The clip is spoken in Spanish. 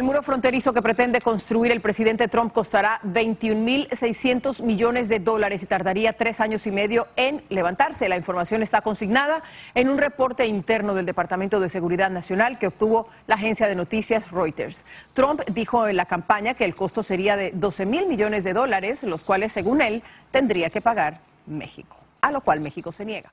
El muro fronterizo que pretende construir el presidente Trump costará 21.600 millones de dólares y tardaría tres años y medio en levantarse. La información está consignada en un reporte interno del Departamento de Seguridad Nacional que obtuvo la agencia de noticias Reuters. Trump dijo en la campaña que el costo sería de 12.000 millones de dólares, los cuales, según él, tendría que pagar México, a lo cual México se niega.